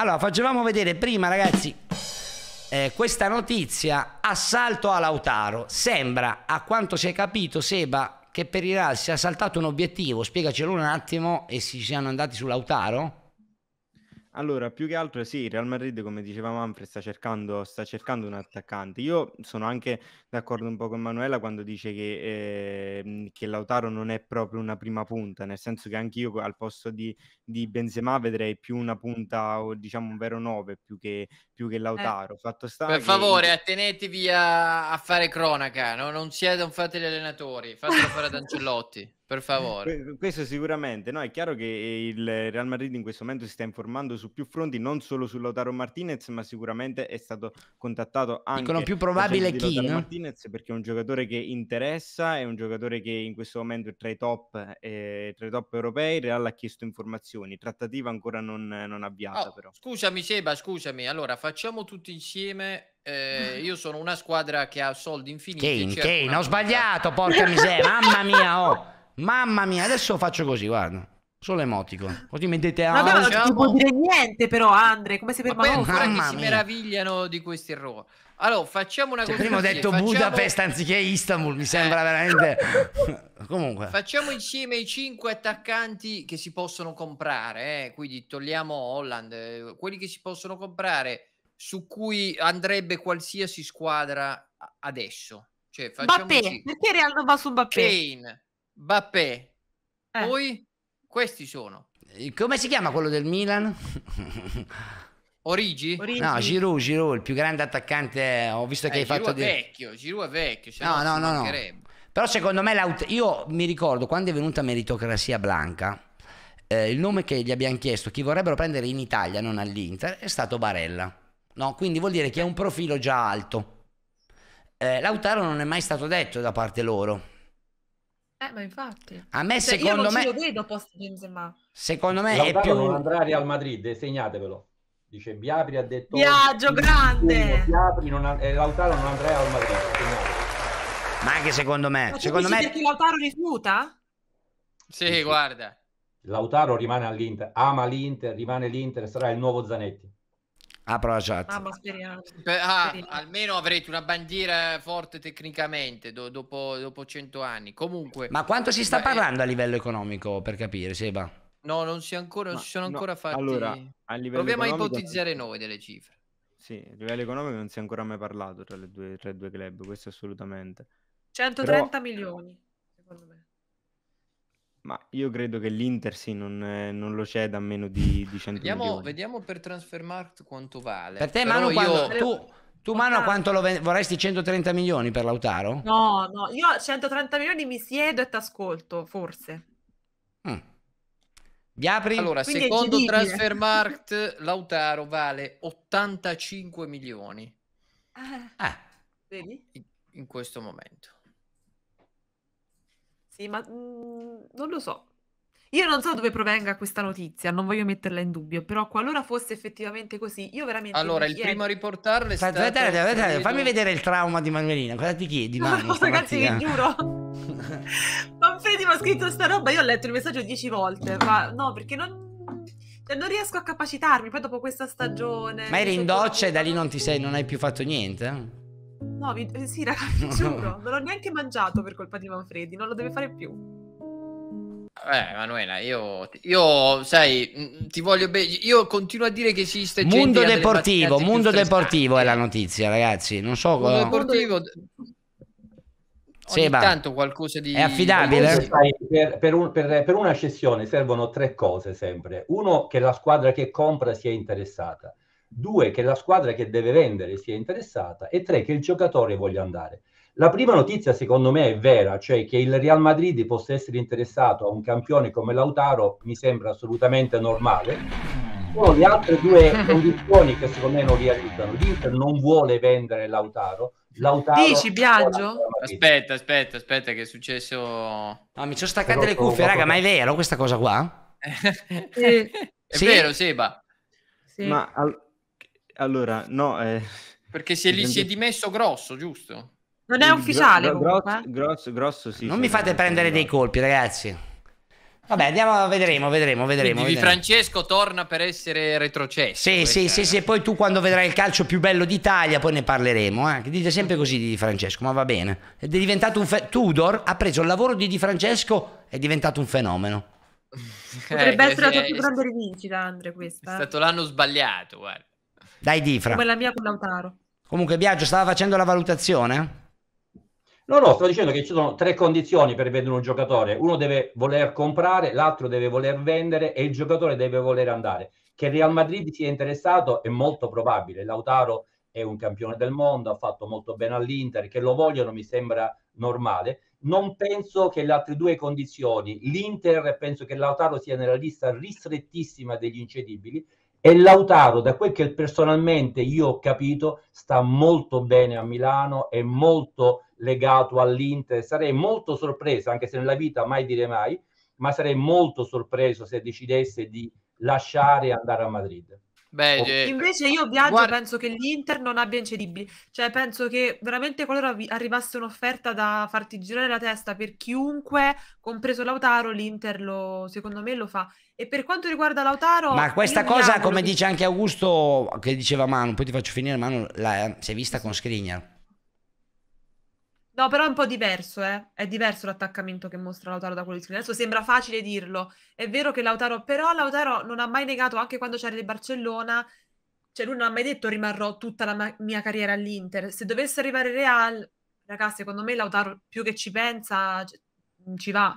Allora, facevamo vedere prima, ragazzi, eh, questa notizia, assalto a Lautaro. Sembra, a quanto si è capito, Seba, che per i RAL sia saltato un obiettivo, spiegacelo un attimo, e si siano andati su Lautaro? Allora, più che altro sì, il Real Madrid, come diceva Manfred, sta cercando, sta cercando un attaccante. Io sono anche d'accordo un po' con Manuela quando dice che, eh, che Lautaro non è proprio una prima punta, nel senso che anch'io al posto di, di Benzema vedrei più una punta, o diciamo un vero 9, più che, più che eh. Lautaro. Eh. Fatto sta per che... favore, attenetevi a, a fare cronaca, no? non siete, non fate gli allenatori, fatelo fare ad Ancelotti per favore. Questo sicuramente, no? È chiaro che eh, il Real Madrid in questo momento si sta informando su più fronti, non solo su Lautaro Martinez, ma sicuramente è stato contattato anche Dicono più probabile chi, no? Martinez perché è un giocatore che interessa, è un giocatore che in questo momento è tra i top, eh, tra i top europei, il Real ha chiesto informazioni, trattativa ancora non, non avviata oh, però. Scusami Seba, scusami, allora facciamo tutti insieme eh, io sono una squadra che ha soldi infiniti. Kane, Kane ho sbagliato, porca miseria, mamma mia, oh. Mamma mia, adesso faccio così, guarda. Solo emotico. Così mettete a. No, ah, no, non ti può dire niente, però, Andre. Come se per Ma poi ancora che si meravigliano di questi errori. Allora, facciamo una cioè, cosa. prima ho detto facciamo... Budapest anziché Istanbul, mi sembra veramente. Comunque. Facciamo insieme i 5 attaccanti che si possono comprare. Eh? Quindi togliamo Holland. Eh, quelli che si possono comprare su cui andrebbe qualsiasi squadra adesso. Cioè, Bappé, perché Real non va su Bappé? Kane, Bappè. Eh. Poi questi sono. Eh, come si chiama quello del Milan? Origi? Origi? No, Giroud, Giroud, il più grande attaccante. Eh, ho visto che eh, hai Giroud fatto. Giroud è vecchio, Giroud è vecchio. Cioè no, no, no, no. Però secondo me io mi ricordo quando è venuta meritocrazia blanca. Eh, il nome che gli abbiamo chiesto, chi vorrebbero prendere in Italia, non all'Inter, è stato Barella. No, quindi vuol dire che è un profilo già alto. Eh, Lautaro non è mai stato detto da parte loro. Eh, ma infatti. A me cioè, secondo io non me... lo vedo post Benzema. Secondo me Lautaro è più... non andrà a Real Madrid, segnatevelo. Dice Biapri ha detto... Viaggio grande! Biapri non ha... eh, Lautaro non andrà Real Madrid, segnatevelo. Ma anche secondo me... Ma secondo me... Perché Lautaro rifiuta? Sì, sì, guarda. Lautaro rimane all'Inter, ama l'Inter, rimane l'Inter, sarà il nuovo Zanetti. Apro la chat. Ah, speriamo. Ah, speriamo. almeno avrete una bandiera forte tecnicamente do, dopo, dopo 100 anni. Comunque, ma quanto si sta beh, parlando a livello economico per capire, Seba? No, non si, ancora, non si sono no, ancora fatti. Allora, a Proviamo a ipotizzare noi delle cifre. Sì, a livello economico non si è ancora mai parlato tra, due, tra i due club, questo assolutamente. 130 Però... milioni, secondo me. Ma io credo che l'Inter sì, non, eh, non lo ceda a meno di, di 100 vediamo, milioni. vediamo per Transfermarkt quanto vale. Per te, Però Manu, io... tu, tu Manu, quanto lo ven- vorresti 130 milioni per Lautaro? No, no, io 130 milioni mi siedo e ti ascolto, forse. Mm. apri? Allora, Quindi secondo Transfermarkt Lautaro vale 85 milioni. Ah, ah. Vedi? In, in questo momento. Sì, ma mh, mm, non lo so. Io non so dove provenga questa notizia, non voglio metterla in dubbio, però qualora fosse effettivamente così, io veramente... Allora, il primo a riportarlo è stato... Aspetta, aspetta, aspetta, fammi vedere il trauma di Manuelina, cosa ti chiedi, Manu, no, ragazzi, vi giuro. Manfredi mi ha scritto sta roba, io ho letto il messaggio dieci volte, ma no, perché non... Cioè, non riesco a capacitarmi, poi dopo questa stagione... Ma eri in doccia e da lì non, sei, non hai più fatto niente? Eh? No, vi... Eh, sì, raga, vi giuro, non l'ho neanche mangiato per colpa di Manfredi, non lo deve fare più. Eh, Manuela, io, io, sai, mm, mm, ti voglio bene. Io continuo a dire che esiste mondo gente deportivo. Mondo deportivo è la notizia, ragazzi. Non so cosa. Mondo deportivo. Ogni tanto qualcosa di. È affidabile? Per, per, un, per, per una cessione servono tre cose sempre. Uno, che la squadra che compra sia interessata due che la squadra che deve vendere sia interessata e tre che il giocatore voglia andare. La prima notizia secondo me è vera, cioè che il Real Madrid possa essere interessato a un campione come Lautaro mi sembra assolutamente normale. Sono le altre due condizioni che secondo me non li L'Inter non vuole vendere Lautaro. Lautaro Dici Biagio? Aspetta, aspetta, aspetta che è successo... No, mi sono staccate le cuffie, raga, ma è vero questa cosa qua? sì. È sì. vero, Seba. Sì. Ma al- allora, no... Eh... Perché se lì si è dimesso grosso, giusto? Non è ufficiale. Gro- grosso, eh? grosso, grosso, sì. Non mi fate prendere dei colpi, ragazzi. Vabbè, andiamo, vedremo, vedremo, vedremo. Quindi vedremo. Francesco torna per essere retrocesso. Sì, sì, sì, sì, poi tu quando vedrai il calcio più bello d'Italia poi ne parleremo. Eh? Dite sempre così di Di Francesco, ma va bene. È diventato un fe- Tudor ha preso il lavoro di Di Francesco, è diventato un fenomeno. Eh, Potrebbe eh, essere la eh, tua più grande rivincita, Andre, questa. È stato l'anno sbagliato, guarda. Dai Difra. Come la mia con Lautaro. Comunque Biagio stava facendo la valutazione? No, no, sto dicendo che ci sono tre condizioni per vendere un giocatore. Uno deve voler comprare, l'altro deve voler vendere e il giocatore deve voler andare. Che il Real Madrid sia interessato è molto probabile. Lautaro è un campione del mondo, ha fatto molto bene all'Inter, che lo vogliono mi sembra normale. Non penso che le altre due condizioni, l'Inter penso che Lautaro sia nella lista ristrettissima degli incedibili e Lautaro, da quel che personalmente io ho capito, sta molto bene a Milano, è molto legato all'Inter. Sarei molto sorpreso, anche se nella vita mai dire mai, ma sarei molto sorpreso se decidesse di lasciare e andare a Madrid. Beh, oh. Invece io viaggio Guarda... penso che l'Inter non abbia incedibili, cioè penso che veramente qualora arrivasse un'offerta da farti girare la testa per chiunque, compreso Lautaro, l'Inter lo, secondo me lo fa. E per quanto riguarda Lautaro... Ma questa cosa, come che... dice anche Augusto, che diceva Manu, poi ti faccio finire Manu, la, eh, si è vista con Skriniar. No, però è un po' diverso, eh. È diverso l'attaccamento che mostra Lautaro da quello di Skriniar. Adesso sembra facile dirlo. È vero che Lautaro, però Lautaro non ha mai negato anche quando c'era il Barcellona, cioè lui non ha mai detto rimarrò tutta la mia carriera all'Inter. Se dovesse arrivare Real, ragazzi, secondo me Lautaro più che ci pensa mm, ci va.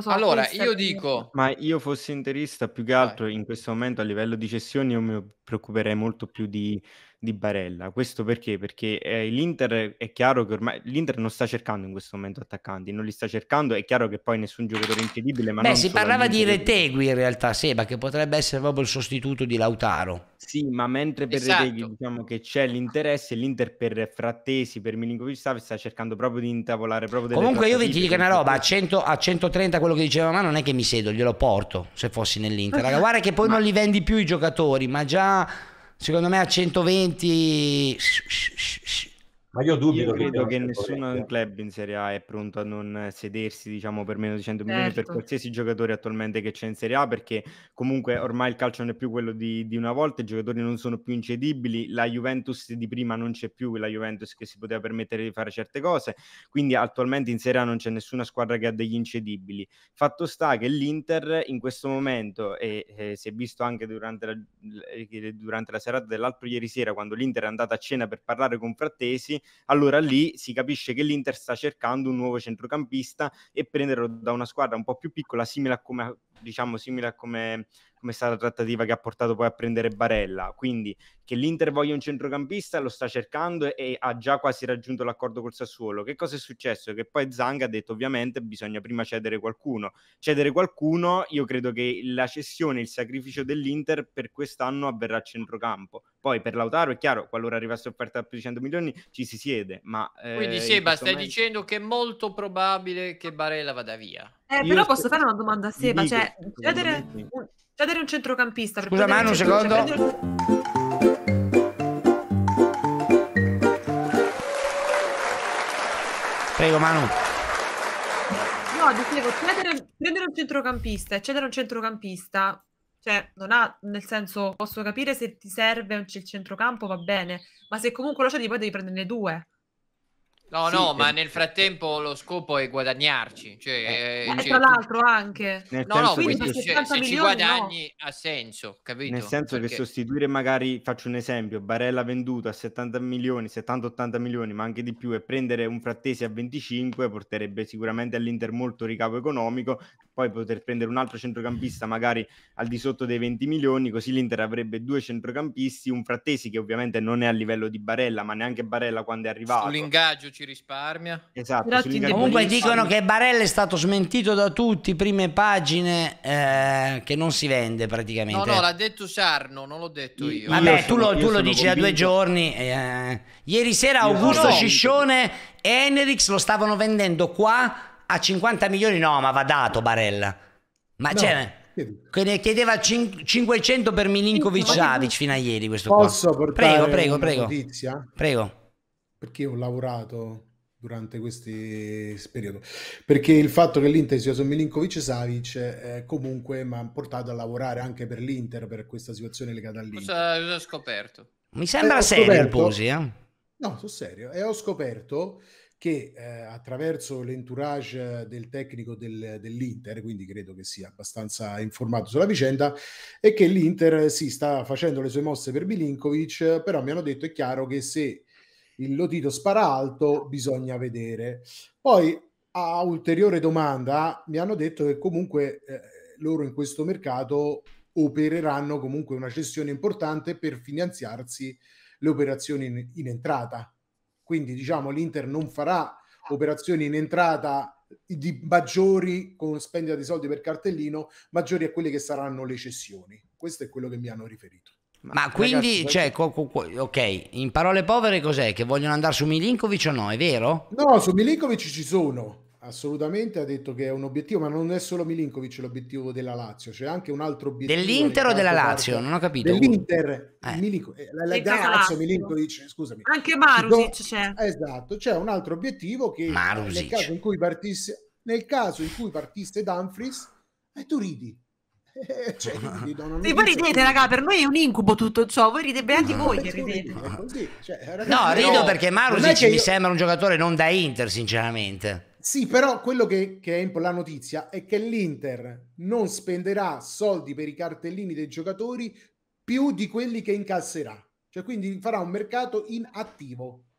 So, allora, io dico... Ma io fossi interista, più che altro Vai. in questo momento a livello di cessioni io mi preoccuperei molto più di di Barella. Questo perché? Perché eh, l'Inter è chiaro che ormai l'Inter non sta cercando in questo momento attaccanti, non li sta cercando, è chiaro che poi nessun giocatore incredibile, ma Beh, si parlava di Retegui in realtà, Seba, che potrebbe essere proprio il sostituto di Lautaro. Sì, ma mentre per esatto. Retegui diciamo che c'è l'interesse, l'Inter per Frattesi, per Milinkovic Savic sta cercando proprio di intavolare proprio delle Comunque io vi dico una roba, a, 100, a 130 quello che diceva ma non è che mi siedo, glielo porto se fossi nell'Inter. guarda che poi ma... non li vendi più i giocatori, ma già Secondo me a 120 ma io dubito. Io credo che, che nessuno in eh. club in Serie A è pronto a non sedersi, diciamo, per meno di 100 milioni per certo. qualsiasi giocatore attualmente che c'è in Serie A, perché comunque ormai il calcio non è più quello di, di, una volta, i giocatori non sono più incedibili, la Juventus di prima non c'è più, la Juventus che si poteva permettere di fare certe cose, quindi attualmente in Serie A non c'è nessuna squadra che ha degli incedibili. Fatto sta che l'Inter in questo momento, e, e si è visto anche durante la, eh, durante la serata dell'altro ieri sera, quando l'Inter è andata a cena per parlare con Frattesi, allora lì si capisce che l'Inter sta cercando un nuovo centrocampista e prenderlo da una squadra un po' più piccola, simile a come, diciamo, simile a come come è stata la trattativa che ha portato poi a prendere Barella. Quindi che l'Inter voglia un centrocampista lo sta cercando e ha già quasi raggiunto l'accordo col Sassuolo. Che cosa è successo? Che poi Zang ha detto ovviamente bisogna prima cedere qualcuno. Cedere qualcuno, io credo che la cessione, il sacrificio dell'Inter per quest'anno avverrà a centrocampo. Poi per Lautaro è chiaro, qualora arrivasse offerta a più di 100 milioni ci si siede, ma... Eh, Quindi Seba, stai momento... dicendo che è molto probabile che Barella vada via? Eh, però posso fare una domanda a Seba, dico, cioè, cedere, un, vedere un centrocampista... Scusa Manu, un cioè, secondo... Prendere... Prego Manu. No, dicevo, cedere, prendere un centrocampista e cedere un centrocampista, cioè non ha, nel senso, posso capire se ti serve il centrocampo va bene, ma se comunque lo cedi poi devi prenderne due. No, sì, no, ma nel frattempo lo scopo è guadagnarci. Cioè, eh, eh cioè, tra l'altro anche. No, no, quindi se, se milioni, ci guadagni no. ha senso, capito? Nel senso Perché... che sostituire magari, faccio un esempio, Barella venduto a 70 milioni, 70-80 milioni, ma anche di più, e prendere un frattesi a 25 porterebbe sicuramente all'Inter molto ricavo economico poi poter prendere un altro centrocampista magari al di sotto dei 20 milioni, così l'Inter avrebbe due centrocampisti, un Frattesi che ovviamente non è a livello di Barella, ma neanche Barella quando è arrivato. Sull'ingaggio ci risparmia. Esatto. Comunque dicono che Barella è stato smentito da tutti, prime pagine, eh, che non si vende praticamente. No, no, l'ha detto Sarno, non l'ho detto io. Vabbè, io sono, tu lo, tu lo dici convinto. da due giorni. Eh. Ieri sera Augusto Ciccione e Enrix lo stavano vendendo qua a 50 milioni no, ma va dato Barella. Ma no. c'era... Cioè, che ne chiedeva 500 per Milinkovic Savic fino a ieri questo posso qua. portare prego, prego, prego. notizia? Prego. Perché ho lavorato durante questo periodo. Perché il fatto che l'Inter sia su Milinkovic Savic eh, comunque mi ha portato a lavorare anche per l'Inter per questa situazione legata all'Inter. Cosa, cosa ho scoperto? Mi sembra eh, serio scoperto, il Posi, eh? No, sono serio. E ho scoperto che eh, attraverso l'entourage del tecnico del, dell'Inter, quindi credo che sia abbastanza informato sulla vicenda, è che l'Inter si sì, sta facendo le sue mosse per Milinkovic, però mi hanno detto è chiaro che se il Lotito spara alto bisogna vedere. Poi a ulteriore domanda mi hanno detto che comunque eh, loro in questo mercato opereranno comunque una cessione importante per finanziarsi le operazioni in, in entrata quindi diciamo l'Inter non farà certo. operazioni in entrata di maggiori con spendita di soldi per cartellino, maggiori a quelle che saranno le cessioni. Questo è quello che mi hanno riferito. Ma quindi, Ragazzi, cioè, co- co- ok, in parole povere cos'è? Che vogliono andare su Milinkovic o no? È vero? No, su Milinkovic ci sono assolutamente ha detto che è un obiettivo, ma non è solo Milinkovic l'obiettivo della Lazio, c'è anche un altro obiettivo. Dell'Inter o della Lazio? Non ho capito. Dell'Inter, eh. Milinko, eh, la, la, la Lazio, Milinkovic, scusami. Anche Marusic c'è. Esatto, c'è un altro obiettivo che Marusic. nel caso in cui partisse, nel caso in cui partisse Danfries, eh, tu ridi. cioè, voi ridete, raga, per noi è un incubo tutto ciò. Voi ridete bene anche voi che cioè, ridete. Così, cioè, ragazzi, no, rido no, perché Marusic mi sembra un giocatore non da Inter, sinceramente. Sì, però quello che, che è un po' la notizia è che l'Inter non spenderà soldi per i cartellini dei giocatori più di quelli che incasserà. Cioè, quindi farà un mercato in attivo.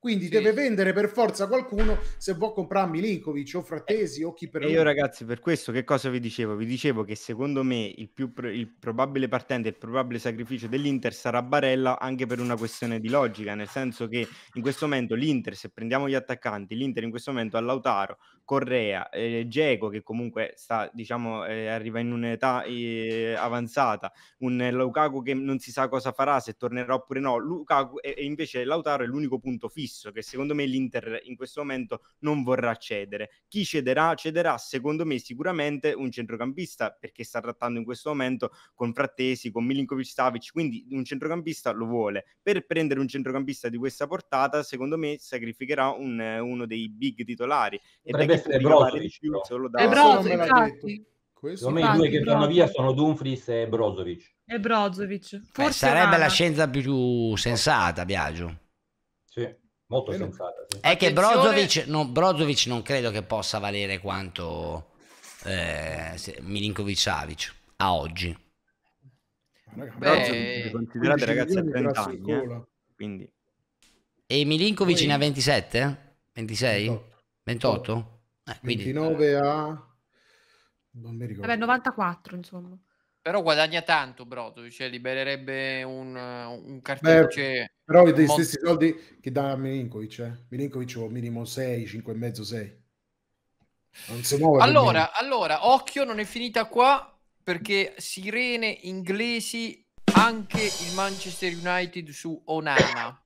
Quindi sì. deve vendere per forza qualcuno se vuol comprare Milinkovic o Frattesi eh, o chi per lui. Io ragazzi per questo che cosa vi dicevo? Vi dicevo che secondo me il, più pro- il probabile partente, il probabile sacrificio dell'Inter sarà Barella anche per una questione di logica, nel senso che in questo momento l'Inter, se prendiamo gli attaccanti, l'Inter in questo momento ha Lautaro, Correa, eh, Geco che comunque sta, diciamo, eh, arriva in un'età eh, avanzata, un Lukaku che non si sa cosa farà, se tornerà oppure no, Lukaku e, e invece Lautaro è l'unico punto fisso che secondo me l'Inter in questo momento non vorrà cedere. Chi cederà? Cederà secondo me sicuramente un centrocampista perché sta trattando in questo momento con Frattesi, con Milinkovic Savic, quindi un centrocampista lo vuole. Per prendere un centrocampista di questa portata, secondo me sacrificherà un, uno dei big titolari. E Potrebbe essere Brozovic. È Brozovic, infatti. Secondo me i due che vanno via sono Dumfries e Brozovic. E Brozovic. Eh, forse eh, sarebbe la scienza più sensata, Biagio. Sì, molto Vero. sensata. Sì. È che Brozovic non, Brozovic non, credo che possa valere quanto eh, Milinkovic-Savic a oggi. Beh considerate ragazzi a 30 anni, eh? quindi. E Milinkovic Poi... ne ha 27? 26? 28? 28? Eh, quindi, 29 eh, a... Non mi ricordo. Vabbè, 94 insomma. Però guadagna tanto Brodovic, cioè libererebbe un, un cartello. Beh, però dei mont- stessi soldi che dà Milinkovic. Eh? Milinkovic ho minimo 6, 5,5, 6. Non si muove. Allora, allora, occhio, non è finita qua perché sirene inglesi anche il Manchester United su Onana.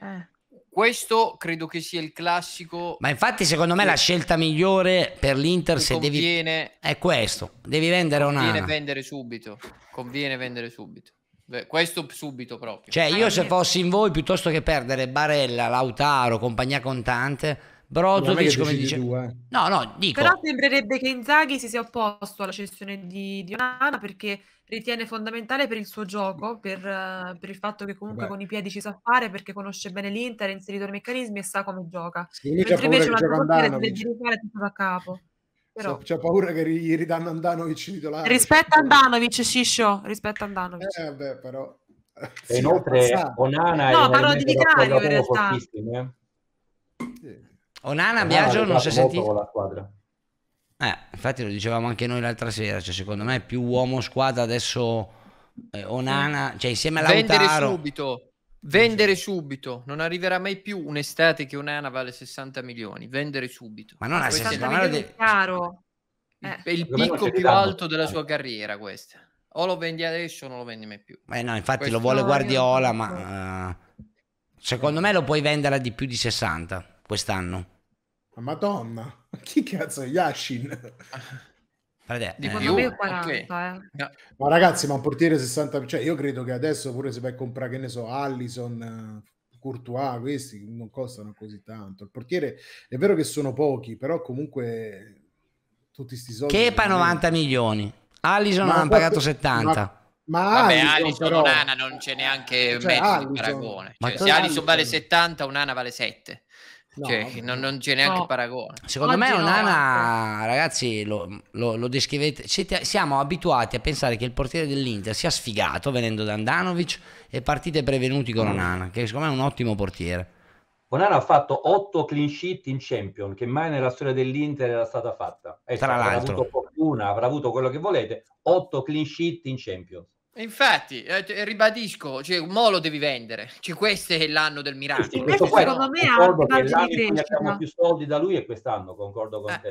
Eh. Questo credo che sia il classico. Ma infatti, secondo me, la scelta migliore per l'Inter se devi. È questo. Devi vendere un anno. Conviene vendere subito. Conviene vendere subito. questo subito proprio. Cioè, io ah, se fossi in voi, piuttosto che perdere Barella, Lautaro, compagnia contante Brozovic come dice tu, eh. no no dico però sembrerebbe che Inzaghi si sia opposto alla cessione di, di Onana perché ritiene fondamentale per il suo gioco per, eh, per il fatto che comunque Beh. con i piedi ci sa fare perché conosce bene l'Inter è inserito nei meccanismi e sa come gioca sì, mentre invece una cosa giocare tutto da capo però... c'è paura che gli ridanno Andanovic titolare rispetto a Andanovic Shisho rispetto a Andanovic eh vabbè però e inoltre Onana no, è parlo di Vicario in realtà eh. sì Onana, Onana Biagio non si è sentito. la squadra. Eh, infatti lo dicevamo anche noi l'altra sera, cioè secondo me è più uomo squadra adesso eh, Onana, cioè insieme a Lautaro. Vendere subito, vendere subito, non arriverà mai più un'estate che Onana vale 60 milioni, vendere subito. Ma non a 60 milioni, di... caro. Eh. È il picco più alto della sua carriera questa O lo vendi adesso o non lo vendi mai più. Beh no, infatti questo lo vuole Guardiola, ma uh, secondo me lo puoi vendere a di più di 60 quest'anno Madonna, chi cazzo è Yashin? Vabbè, eh, io, 40, okay. eh. no. Ma ragazzi, ma un portiere 60, cioè io credo che adesso pure se vai a comprare che ne so, Allison, Courtois, questi non costano così tanto. Il portiere è vero che sono pochi, però comunque tutti sti soldi Chepa 90 milioni. Allison hanno pagato 70. Ma Vabbè, Alison però... Unana non c'è neanche cioè, mezzo Allison, paragone. Cioè, se Allison vale 70, Unana vale 7. No, cioè, non, non c'è neanche no. paragone. Secondo Oggi me Onana, no, ragazzi, lo, lo, lo descrivete. Siete, siamo abituati a pensare che il portiere dell'Inter sia sfigato venendo da Andanovic e partite prevenuti con mm. Onana, che secondo me è un ottimo portiere. Onana ha fatto 8 clean sheet in Champion, che mai nella storia dell'Inter era stata fatta. È Tra l'altro, avuto fortuna, avrà avuto quello che volete, 8 clean sheet in Champions. Infatti, eh, ribadisco, cioè, mo lo devi vendere. Cioè, questo è l'anno del miracolo. Sì, sì, questo questo qua, secondo me ha più soldi da lui e quest'anno, concordo con eh. te.